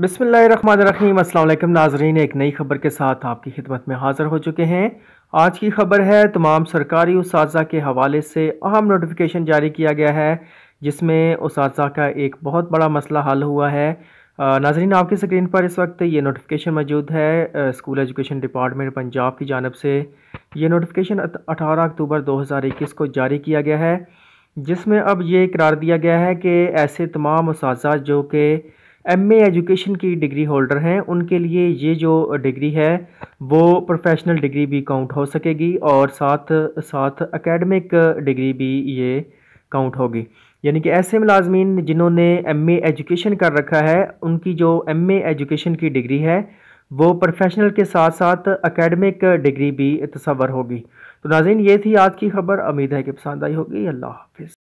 बसमीम अल्लाम नाजरीन एक नई खबर के साथ आपकी खिदमत में हाज़िर हो चुके हैं आज की खबर है तमाम सरकारी उस के हवाले से अहम नोटिफिकेशन जारी किया गया है जिसमें उस का एक बहुत बड़ा मसला हल हुआ है नाजरीन आपकी स्क्रीन पर इस वक्त ये नोटिफिकेशन मौजूद है स्कूल एजुकेशन डिपार्टमेंट पंजाब की जानब से ये नोटिफिकेशन अठारह अक्टूबर इक्कीस को जारी किया गया है जिसमें अब ये करार दिया गया है कि ऐसे तमाम उस जो कि एमए एजुकेशन की डिग्री होल्डर हैं उनके लिए ये जो डिग्री है वो प्रोफेशनल डिग्री भी काउंट हो सकेगी और साथ साथ एकेडमिक डिग्री भी ये काउंट होगी यानी कि ऐसे मुलाजमीन जिन्होंने एमए एजुकेशन कर रखा है उनकी जो एमए एजुकेशन की डिग्री है वो प्रोफेशनल के साथ साथ एकेडमिक डिग्री भी तस्वर होगी तो नाजिन ये थी आज की खबर उम्मीद है कि पसंद आई होगी अल्लाह हाफिज़